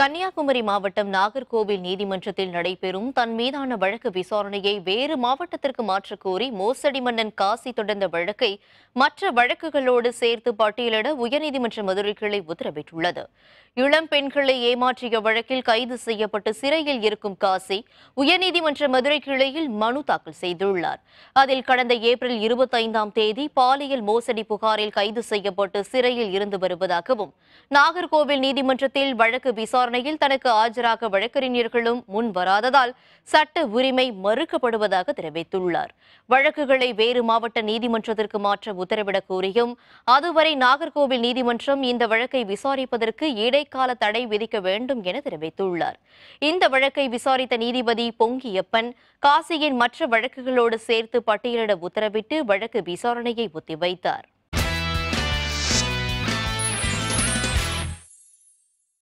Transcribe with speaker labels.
Speaker 1: கன்னியாகுமரி மாவட்டம் நாகர்கோவில் நீதிமன்றத்தில் நடைபெறும் தன் மீதான வழக்கு விசாரணையை வேறு மாவட்டத்திற்கு மாற்றக் கோரி மோசடி மன்னன் காசி தொடர்ந்த வழக்கை மற்ற வழக்குகளோடு சேர்த்து பட்டியலிட உயர்நீதிமன்ற மதுரை கிளை உத்தரவிட்டுள்ளது இளம் பெண்களை ஏமாற்றிய வழக்கில் கைது செய்யப்பட்டு சிறையில் இருக்கும் காசி உயர்நீதிமன்ற மதுரை கிளையில் மனு தாக்கல் செய்துள்ளார் அதில் கடந்த ஏப்ரல் இருபத்தைந்தாம் தேதி பாலியல் மோசடி புகாரில் கைது செய்யப்பட்டு சிறையில் இருந்து வருவதாகவும் நாகர்கோவில் நீதிமன்றத்தில் வழக்கு விசாரணை விசாரணையில் தனக்கு ஆஜராக வழக்கறிஞர்களும் முன் வராததால் சட்ட உரிமை மறுக்கப்படுவதாக தெரிவித்துள்ளார் வழக்குகளை வேறு மாவட்ட நீதிமன்றத்திற்கு மாற்ற உத்தரவிடக் கோரியும் அதுவரை நாகர்கோவில் நீதிமன்றம் இந்த வழக்கை விசாரிப்பதற்கு இடைக்கால தடை விதிக்க வேண்டும் என தெரிவித்துள்ளார் இந்த வழக்கை விசாரித்த நீதிபதி பொங்கியப்பன் காசியின் மற்ற வழக்குகளோடு சேர்த்து பட்டியலிட உத்தரவிட்டு வழக்கு விசாரணையை ஒத்திவைத்தார்